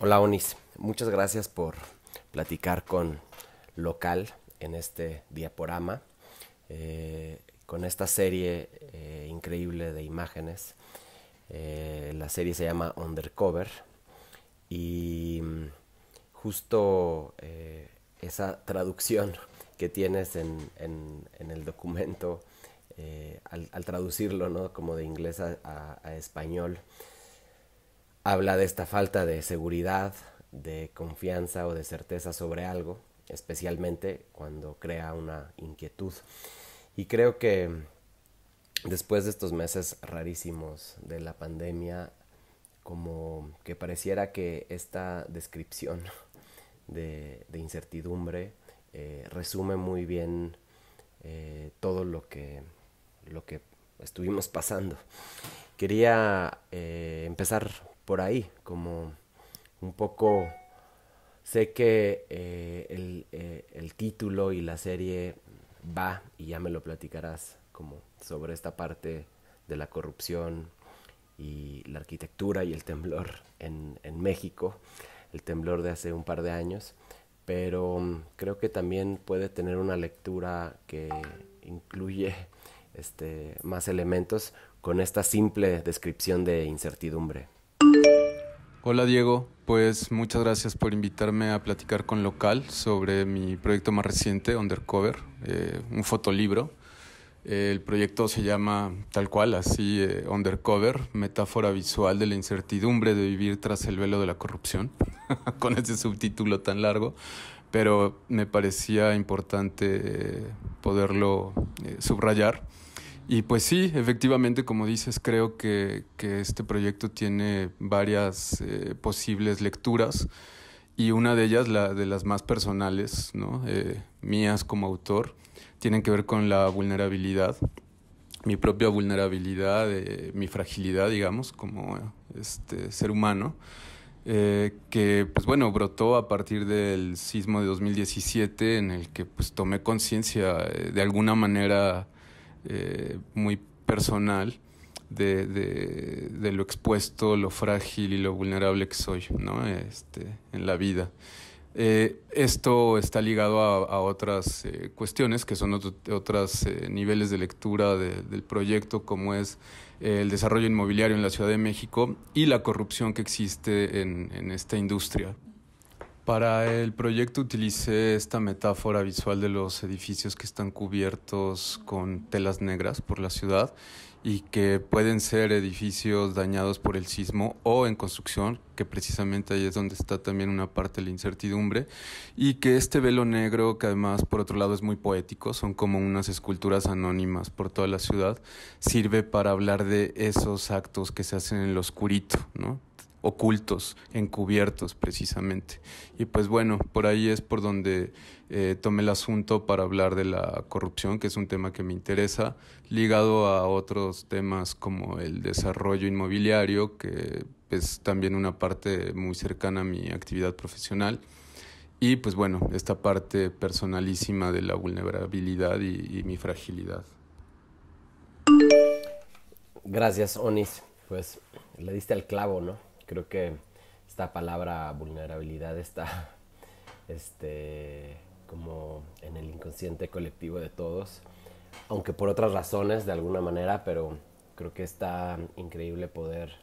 Hola Onis, muchas gracias por platicar con Local en este diaporama, eh, con esta serie eh, increíble de imágenes. Eh, la serie se llama Undercover y mm, justo esa traducción que tienes en, el documento, al, traducirlo ¿no? como de inglés a español, habla de esta falta de seguridad, de confianza o de certeza sobre algo, especialmente cuando crea una inquietud. Y creo que después de estos meses rarísimos de la pandemia, como que pareciera que esta descripción de, incertidumbre eh, resume muy bien eh, todo lo que, lo que estuvimos pasando. Quería eh, empezar por ahí, como un poco... Sé que eh, eh, el, título y la serie va, y ya me lo platicarás, como sobre esta parte de la corrupción y la arquitectura y el temblor en, en, México, el temblor de hace un par de años, pero mm, creo que también puede tener una lectura que incluye este, más elementos con esta simple descripción de incertidumbre. Hola Diego, pues muchas gracias por invitarme a platicar con Local sobre mi proyecto más reciente, Undercover, eh, un fotolibro. Eh, el proyecto se llama tal cual, así, eh, Undercover, metáfora visual de la incertidumbre de vivir tras el velo de la corrupción, con ese subtítulo tan largo, pero me parecía importante poderlo subrayar. Y pues sí, efectivamente, como dices, creo que, este proyecto tiene varias eh, posibles lecturas y una de ellas, la de las más personales, ¿no? Eh, mías como autor, tienen que ver con la vulnerabilidad, mi propia vulnerabilidad, eh, mi fragilidad, digamos, como este ser humano. que pues bueno brotó a partir del sismo de 2017 en el que pues tomé conciencia de alguna manera eh, muy personal de, de, lo expuesto, lo frágil y lo vulnerable que soy este, en la vida. Eh, esto está ligado a, otras eh, cuestiones que son otros eh, niveles de lectura del proyecto, como es el desarrollo inmobiliario en la Ciudad de México y la corrupción que existe en esta industria. Para el proyecto utilicé esta metáfora visual de los edificios que están cubiertos con telas negras por la ciudad y que pueden ser edificios dañados por el sismo o en construcción, que precisamente ahí es donde está también una parte de la incertidumbre, y que este velo negro, que además por otro lado es muy poético, son como unas esculturas anónimas por toda la ciudad, sirve para hablar de esos actos que se hacen en lo oscurito, ¿no? ocultos, encubiertos precisamente. Y pues bueno, por ahí es por donde eh, tomé el asunto para hablar de la corrupción, que es un tema que me interesa, ligado a otros temas como el desarrollo inmobiliario, que es también una parte muy cercana a mi actividad profesional. Y pues bueno, esta parte personalísima de la vulnerabilidad y, y mi fragilidad. Gracias, Onis. Pues le diste al clavo, ¿no? Creo que esta palabra vulnerabilidad está este, como en el inconsciente colectivo de todos, aunque por otras razones de alguna manera, pero creo que está increíble poder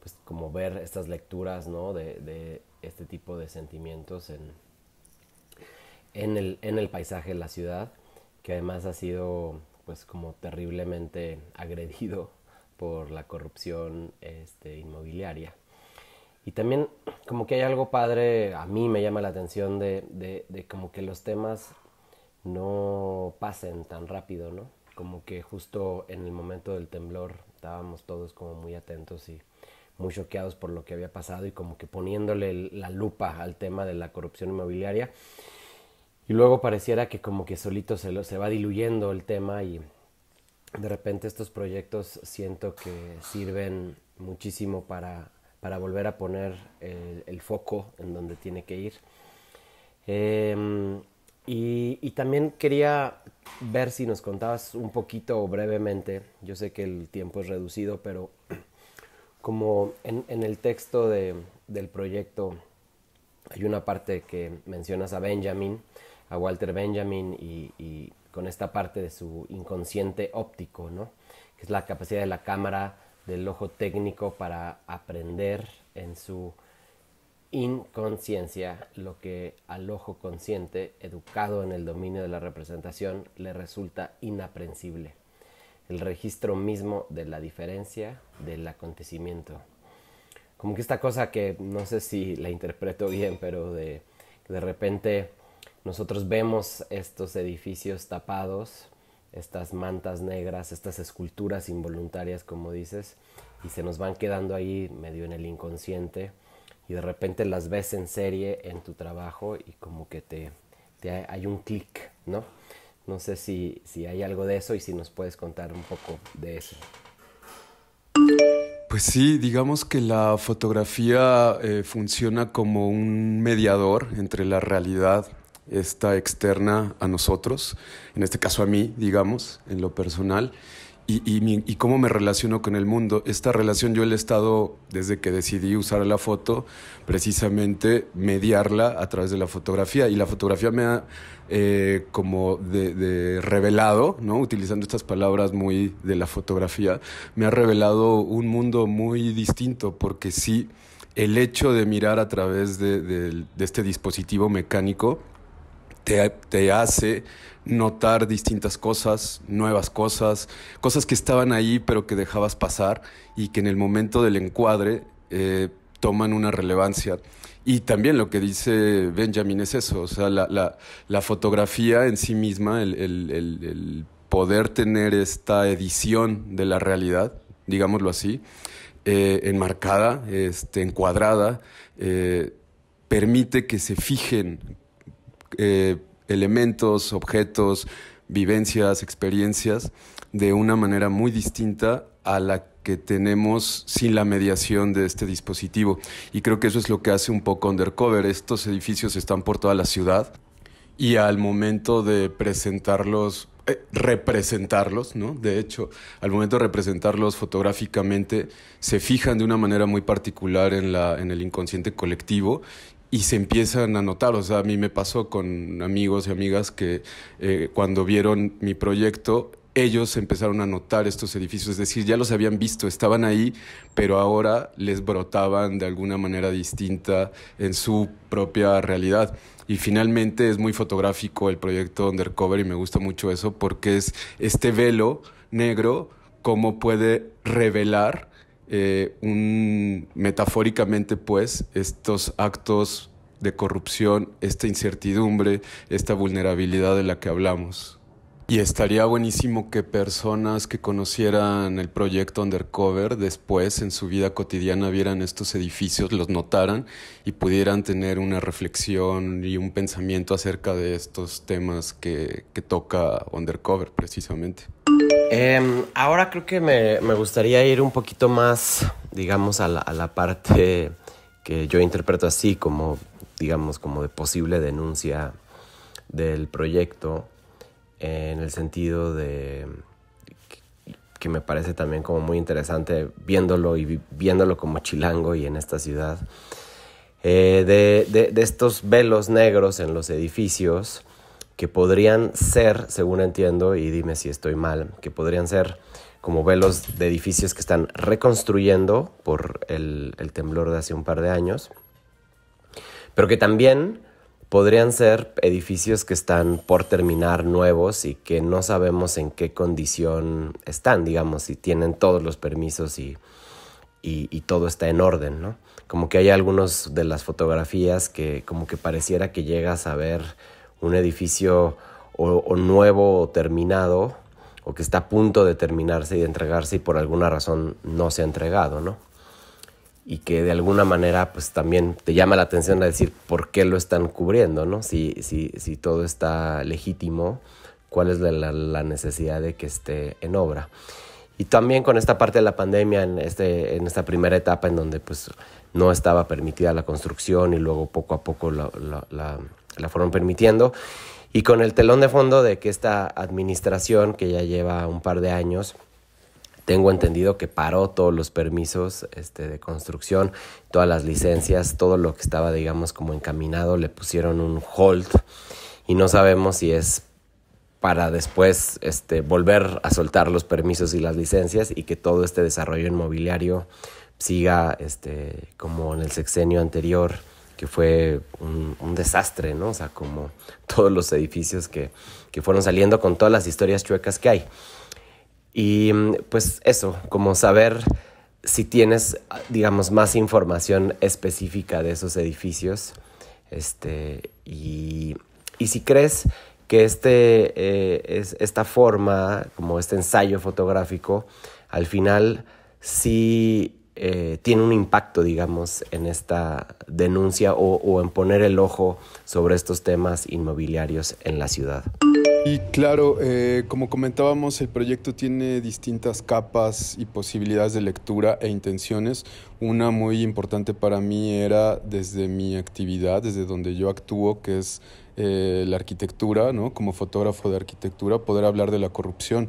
pues, como ver estas lecturas de, este tipo de sentimientos en, el, en el paisaje de la ciudad, que además ha sido pues como terriblemente agredido por la corrupción este, inmobiliaria. Y también como que hay algo padre, a mí me llama la atención de, como que los temas no pasen tan rápido, ¿no? Como que justo en el momento del temblor estábamos todos como muy atentos y muy choqueados por lo que había pasado y como que poniéndole la lupa al tema de la corrupción inmobiliaria. Y luego pareciera que como que solito se, lo, se va diluyendo el tema y de repente estos proyectos siento que sirven muchísimo para para volver a poner el, foco en donde tiene que ir. Em, y, también quería ver si nos contabas un poquito brevemente, yo sé que el tiempo es reducido, pero como en, el texto del proyecto hay una parte que mencionas a Benjamin, a Walter Benjamin y, con esta parte de su inconsciente óptico, que es la capacidad de la cámara del ojo técnico para aprender en su inconsciencia lo que al ojo consciente, educado en el dominio de la representación, le resulta inaprensible. El registro mismo de la diferencia del acontecimiento. Como que esta cosa que no sé si la interpreto bien, pero de, de repente nosotros vemos estos edificios tapados estas mantas negras, estas esculturas involuntarias, como dices, y se nos van quedando ahí medio en el inconsciente y de repente las ves en serie en tu trabajo y como que te, hay un clic, ¿no? No sé si, si hay algo de eso y si nos puedes contar un poco de eso. Pues sí, digamos que la fotografía eh, funciona como un mediador entre la realidad está externa a nosotros, en este caso a mí, digamos, en lo personal, y, cómo me relaciono con el mundo. Esta relación yo he estado, desde que decidí usar la foto, precisamente mediarla a través de la fotografía. Y la fotografía me ha eh, como de, revelado, ¿no? utilizando estas palabras muy de la fotografía, me ha revelado un mundo muy distinto, porque sí, el hecho de mirar a través de este dispositivo mecánico, te, hace notar distintas cosas, nuevas cosas, cosas que estaban ahí pero que dejabas pasar y que en el momento del encuadre eh, toman una relevancia. Y también lo que dice Benjamin es eso, o sea, la, fotografía en sí misma, el, poder tener esta edición de la realidad, digámoslo así, eh, enmarcada, este, encuadrada, eh, permite que se fijen eh, elementos, objetos, vivencias, experiencias, de una manera muy distinta a la que tenemos sin la mediación de este dispositivo. Y creo que eso es lo que hace un poco Undercover. Estos edificios están por toda la ciudad y al momento de presentarlos, eh, representarlos, ¿no? De hecho, al momento de representarlos fotográficamente, se fijan de una manera muy particular en el inconsciente colectivo y se empiezan a notar. O sea, a mí me pasó con amigos y amigas que eh, cuando vieron mi proyecto, ellos empezaron a notar estos edificios, es decir, ya los habían visto, estaban ahí, pero ahora les brotaban de alguna manera distinta en su propia realidad. Y finalmente es muy fotográfico el proyecto Undercover y me gusta mucho eso porque es este velo negro cómo puede revelar eh, metafóricamente pues estos actos de corrupción, esta incertidumbre, esta vulnerabilidad de la que hablamos. Y estaría buenísimo que personas que conocieran el proyecto Undercover después en su vida cotidiana vieran estos edificios, los notaran y pudieran tener una reflexión y un pensamiento acerca de estos temas que toca Undercover precisamente. Em, ahora creo que me, gustaría ir un poquito más, digamos, a la, parte que yo interpreto así como, digamos, como de posible denuncia del proyecto, en el sentido de que me parece también como muy interesante viéndolo y viéndolo como chilango y en esta ciudad, eh, de, estos velos negros en los edificios que podrían ser, según entiendo, y dime si estoy mal, que podrían ser como velos de edificios que están reconstruyendo por el, temblor de hace un par de años, pero que también podrían ser edificios que están por terminar nuevos y que no sabemos en qué condición están, digamos, si tienen todos los permisos y, todo está en orden, ¿no? Como que hay algunos de las fotografías que como que pareciera que llegas a ver un edificio o, nuevo o terminado o que está a punto de terminarse y de entregarse y por alguna razón no se ha entregado, ¿no? Y que de alguna manera pues también te llama la atención a decir por qué lo están cubriendo, ¿no? Si, si todo está legítimo, cuál es la, necesidad de que esté en obra. Y también con esta parte de la pandemia, en, este, en esta primera etapa en donde pues no estaba permitida la construcción y luego poco a poco la la fueron permitiendo. Y con el telón de fondo de que esta administración, que ya lleva un par de años, tengo entendido que paró todos los permisos este, de construcción, todas las licencias, todo lo que estaba, digamos, como encaminado, le pusieron un hold y no sabemos si es para después este, volver a soltar los permisos y las licencias y que todo este desarrollo inmobiliario siga este, como en el sexenio anterior que fue un, desastre, ¿no? O sea, como todos los edificios que, fueron saliendo con todas las historias chuecas que hay. Y mm, pues eso, como saber si tienes, digamos, más información específica de esos edificios. Este, y, si crees que este, eh, es, esta forma, como este ensayo fotográfico, al final sí eh, tiene un impacto, digamos, en esta denuncia o, en poner el ojo sobre estos temas inmobiliarios en la ciudad. Y claro, eh, como comentábamos, el proyecto tiene distintas capas y posibilidades de lectura e intenciones. Una muy importante para mí era desde mi actividad, desde donde yo actúo, que es eh, la arquitectura, ¿no? como fotógrafo de arquitectura, poder hablar de la corrupción.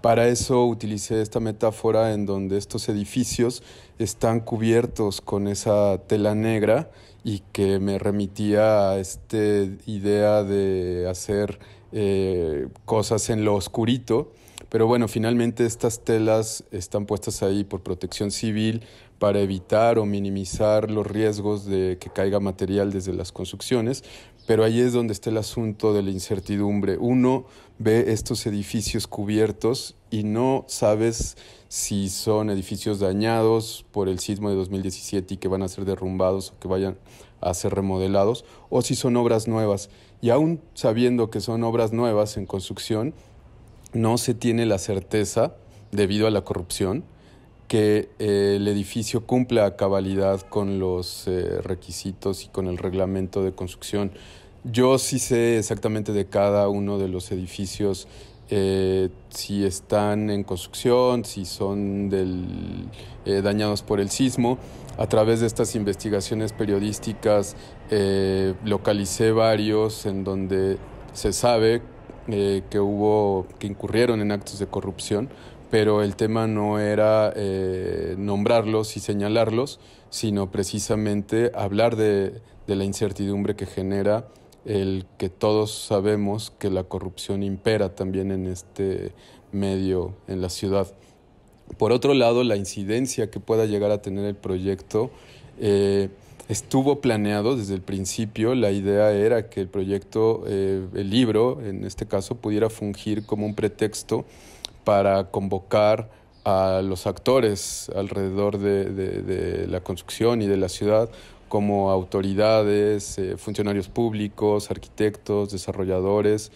Para eso utilicé esta metáfora en donde estos edificios están cubiertos con esa tela negra y que me remitía a esta idea de hacer eh, cosas en lo oscurito. Pero bueno, finalmente estas telas están puestas ahí por protección civil para evitar o minimizar los riesgos de que caiga material desde las construcciones, pero ahí es donde está el asunto de la incertidumbre. Uno ve estos edificios cubiertos y no sabes si son edificios dañados por el sismo de 2017 y que van a ser derrumbados o que vayan a ser remodelados, o si son obras nuevas. Y aún sabiendo que son obras nuevas en construcción, no se tiene la certeza, debido a la corrupción, que eh, el edificio cumpla a cabalidad con los eh, requisitos y con el reglamento de construcción. Yo sí sé exactamente de cada uno de los edificios eh, si están en construcción, si son dañados por el sismo. A través de estas investigaciones periodísticas localicé varios en donde se sabe que hubo, que incurrieron en actos de corrupción, pero el tema no era eh, nombrarlos y señalarlos, sino precisamente hablar de, la incertidumbre que genera el que todos sabemos que la corrupción impera también en este medio, en la ciudad. Por otro lado, la incidencia que pueda llegar a tener el proyecto eh, estuvo planeado desde el principio. La idea era que el proyecto, eh, el libro, en este caso, pudiera fungir como un pretexto para convocar a los actores alrededor de, la construcción y de la ciudad como autoridades, eh, funcionarios públicos, arquitectos, desarrolladores,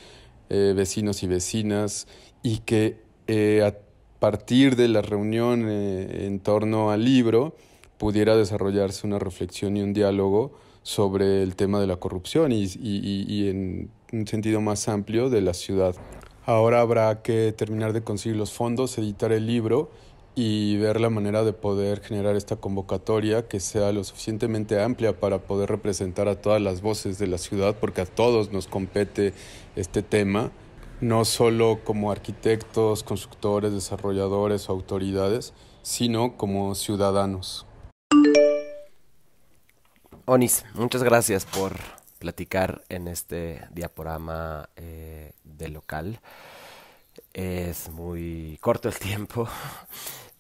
eh, vecinos y vecinas, y que eh, a partir de la reunión en torno al libro pudiera desarrollarse una reflexión y un diálogo sobre el tema de la corrupción y, y en un sentido más amplio de la ciudad. Ahora habrá que terminar de conseguir los fondos, editar el libro y ver la manera de poder generar esta convocatoria que sea lo suficientemente amplia para poder representar a todas las voces de la ciudad, porque a todos nos compete este tema, no solo como arquitectos, constructores, desarrolladores o autoridades, sino como ciudadanos. Onis, muchas gracias por platicar en este diaporama del eh, de local. Es muy corto el tiempo,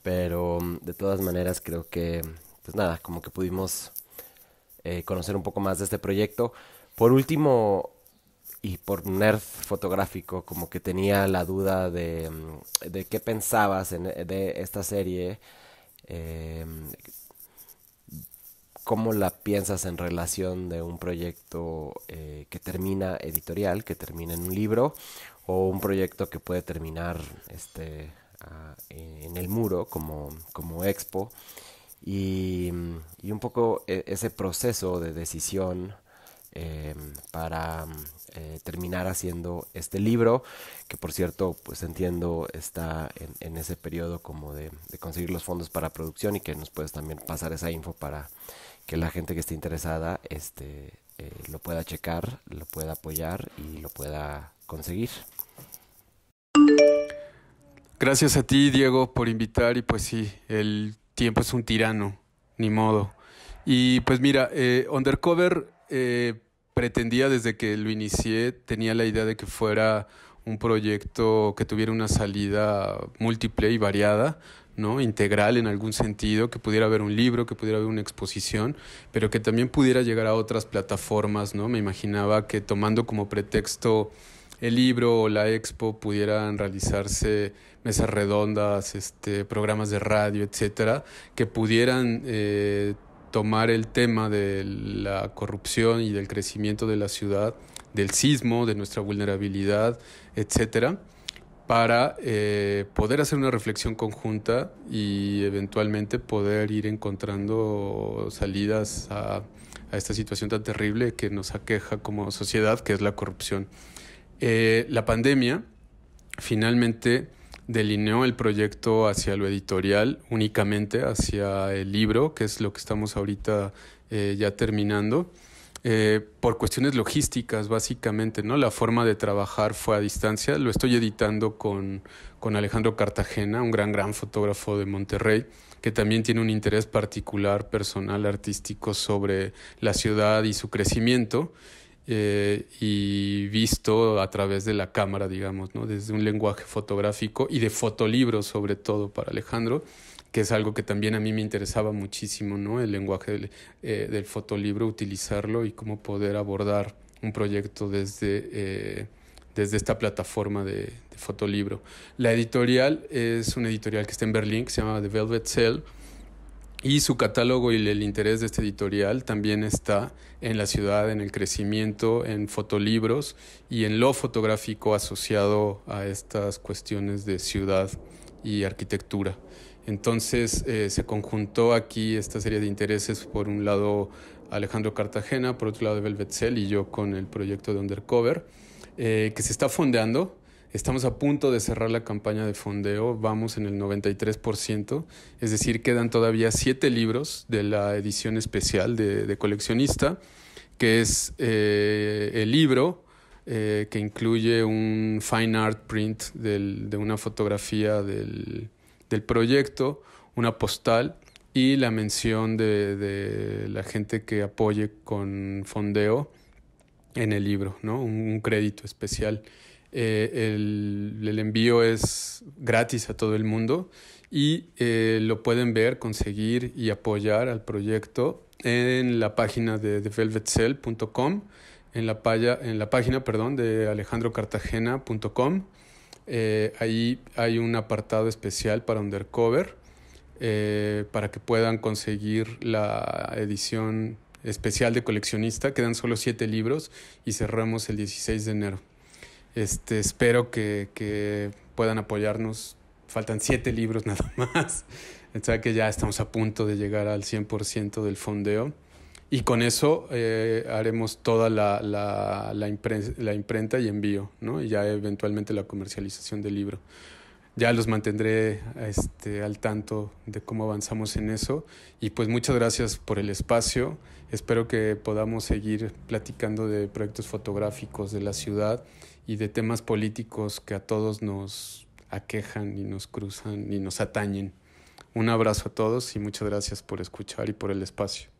pero mm, de todas maneras creo que, pues nada, como que pudimos eh, conocer un poco más de este proyecto. Por último, y por nerd fotográfico, como que tenía la duda de, mm, de qué pensabas de esta serie. Eh, cómo la piensas en relación de un proyecto eh, que termina editorial, que termina en un libro, o un proyecto que puede terminar este, eh, en el muro como, expo, y, un poco e, ese proceso de decisión eh, para eh, terminar haciendo este libro, que por cierto, pues entiendo está en, ese periodo como de, conseguir los fondos para producción y que nos puedes también pasar esa info para que la gente que esté interesada este, eh, lo pueda checar, lo pueda apoyar y lo pueda conseguir. Gracias a ti, Diego, por invitar y pues sí, el tiempo es un tirano, ni modo. Y pues mira, eh, Undercover eh, pretendía desde que lo inicié, tenía la idea de que fuera un proyecto que tuviera una salida múltiple y variada, ¿no? integral en algún sentido, que pudiera haber un libro, que pudiera haber una exposición, pero que también pudiera llegar a otras plataformas, ¿no? Me imaginaba que tomando como pretexto el libro o la expo pudieran realizarse mesas redondas, este, programas de radio, etcétera, que pudieran eh, tomar el tema de la corrupción y del crecimiento de la ciudad, del sismo, de nuestra vulnerabilidad, etcétera, para eh, poder hacer una reflexión conjunta y eventualmente poder ir encontrando salidas a, esta situación tan terrible que nos aqueja como sociedad, que es la corrupción. Eh, la pandemia finalmente delineó el proyecto hacia lo editorial, únicamente hacia el libro, que es lo que estamos ahorita eh, ya terminando. Eh, por cuestiones logísticas, básicamente, ¿no? La forma de trabajar fue a distancia. Lo estoy editando con, con Alejandro Cartagena, un gran, gran fotógrafo de Monterrey, que también tiene un interés particular, personal, artístico sobre la ciudad y su crecimiento. Eh, y visto a través de la cámara, digamos, ¿no? desde un lenguaje fotográfico y de fotolibro sobre todo para Alejandro, que es algo que también a mí me interesaba muchísimo, ¿no? el lenguaje del, eh, fotolibro, utilizarlo y cómo poder abordar un proyecto desde, eh, desde esta plataforma de, de, fotolibro. La editorial es una editorial que está en Berlín, que se llama The Velvet Cell y su catálogo y el interés de este editorial también está en la ciudad, en el crecimiento, en fotolibros y en lo fotográfico asociado a estas cuestiones de ciudad y arquitectura. Entonces eh, se conjuntó aquí esta serie de intereses, por un lado Alejandro Cartagena, por otro lado Velvet Cell y yo con el proyecto de Undercover, eh, que se está fondeando Estamos a punto de cerrar la campaña de fondeo, vamos en el 93%, es decir, quedan todavía siete libros de la edición especial de, coleccionista, que es eh, el libro eh, que incluye un fine art print de una fotografía del, proyecto, una postal y la mención de, la gente que apoye con fondeo en el libro, ¿no? un crédito especial. Eh, el, envío es gratis a todo el mundo y eh, lo pueden ver, conseguir y apoyar al proyecto en la página de thevelvetcell.com, en la, en la página perdón, de alejandrocartagena.com. Eh, ahí hay un apartado especial para Undercover eh, para que puedan conseguir la edición especial de coleccionista. Quedan solo siete libros y cerramos el 16 de enero. Este, espero que, que puedan apoyarnos. Faltan siete libros nada más. O que ya estamos a punto de llegar al 100% del fondeo. Y con eso eh, haremos toda la, la, la, imprenta y envío, ¿no? Y ya eventualmente la comercialización del libro. Ya los mantendré este, al tanto de cómo avanzamos en eso. Y pues muchas gracias por el espacio. Espero que podamos seguir platicando de proyectos fotográficos de la ciudad y de temas políticos que a todos nos aquejan y nos cruzan y nos atañen. Un abrazo a todos y muchas gracias por escuchar y por el espacio.